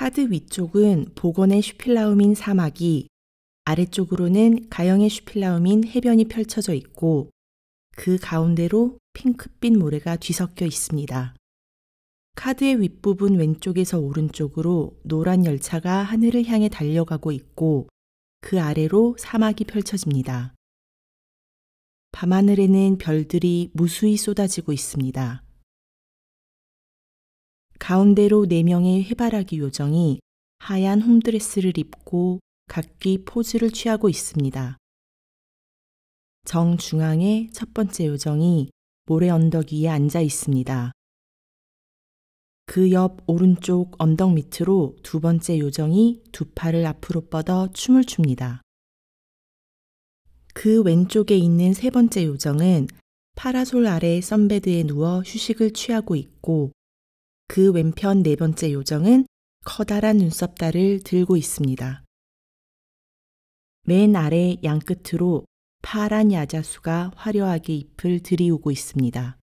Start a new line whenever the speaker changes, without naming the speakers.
카드 위쪽은 복원의 슈필라우민 사막이 아래쪽으로는 가영의 슈필라우민 해변이 펼쳐져 있고 그 가운데로 핑크빛 모래가 뒤섞여 있습니다. 카드의 윗부분 왼쪽에서 오른쪽으로 노란 열차가 하늘을 향해 달려가고 있고 그 아래로 사막이 펼쳐집니다. 밤하늘에는 별들이 무수히 쏟아지고 있습니다. 가운데로 네 명의 해바라기 요정이 하얀 홈드레스를 입고 각기 포즈를 취하고 있습니다. 정중앙의 첫 번째 요정이 모래 언덕 위에 앉아 있습니다. 그 옆 오른쪽 언덕 밑으로 두 번째 요정이 두 팔을 앞으로 뻗어 춤을 춥니다. 그 왼쪽에 있는 세 번째 요정은 파라솔 아래 선베드에 누워 휴식을 취하고 있고 그 왼편 네 번째 요정은 커다란 눈썹다를 들고 있습니다. 맨 아래 양 끝으로 파란 야자수가 화려하게 잎을 들이우고 있습니다.